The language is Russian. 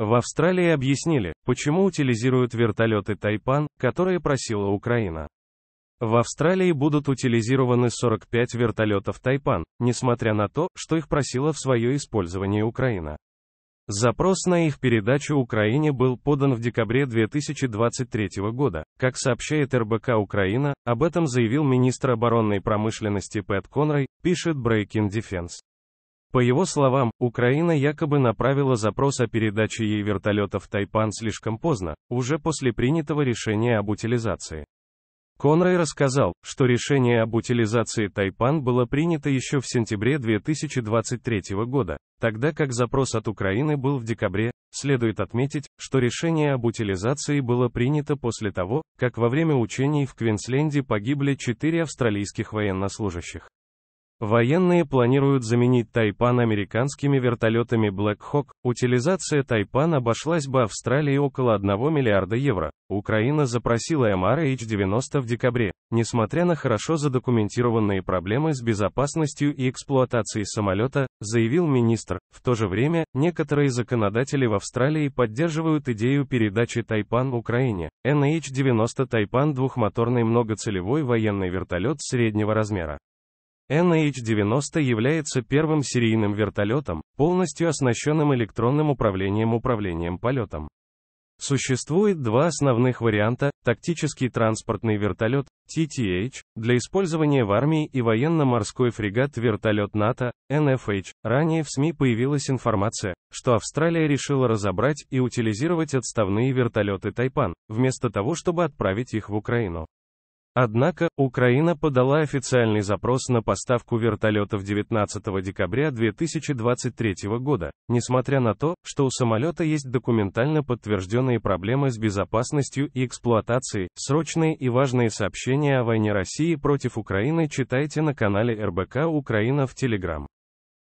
В Австралии объяснили, почему утилизируют вертолеты «Тайпан», которые просила Украина. В Австралии будут утилизированы 45 вертолетов «Тайпан», несмотря на то, что их просила в свое использование Украина. Запрос на их передачу Украине был подан в декабре 2023 года. Как сообщает РБК Украина, об этом заявил министр оборонной промышленности Пэт Конрой, пишет Breaking Defense. По его словам, Украина якобы направила запрос о передаче ей вертолетов Тайпан слишком поздно, уже после принятого решения об утилизации. Конрай рассказал, что решение об утилизации Тайпан было принято еще в сентябре 2023 года, тогда как запрос от Украины был в декабре. Следует отметить, что решение об утилизации было принято после того, как во время учений в Квинсленде погибли четыре австралийских военнослужащих. Военные планируют заменить Тайпан американскими вертолетами Black Hawk. Утилизация Тайпан обошлась бы Австралии около 1 миллиарда евро. Украина запросила MRH-90 в декабре. Несмотря на хорошо задокументированные проблемы с безопасностью и эксплуатацией самолета, заявил министр, в то же время, некоторые законодатели в Австралии поддерживают идею передачи Тайпан Украине. NH-90 Тайпан двухмоторный многоцелевой военный вертолет среднего размера. NH-90 является первым серийным вертолетом, полностью оснащенным электронным управлением управлением полетом. Существует два основных варианта – тактический транспортный вертолет, TTH, для использования в армии и военно-морской фрегат вертолет НАТО, NFH. Ранее в СМИ появилась информация, что Австралия решила разобрать и утилизировать отставные вертолеты Тайпан, вместо того, чтобы отправить их в Украину. Однако, Украина подала официальный запрос на поставку вертолетов 19 декабря 2023 года, несмотря на то, что у самолета есть документально подтвержденные проблемы с безопасностью и эксплуатацией. Срочные и важные сообщения о войне России против Украины читайте на канале РБК Украина в Телеграм.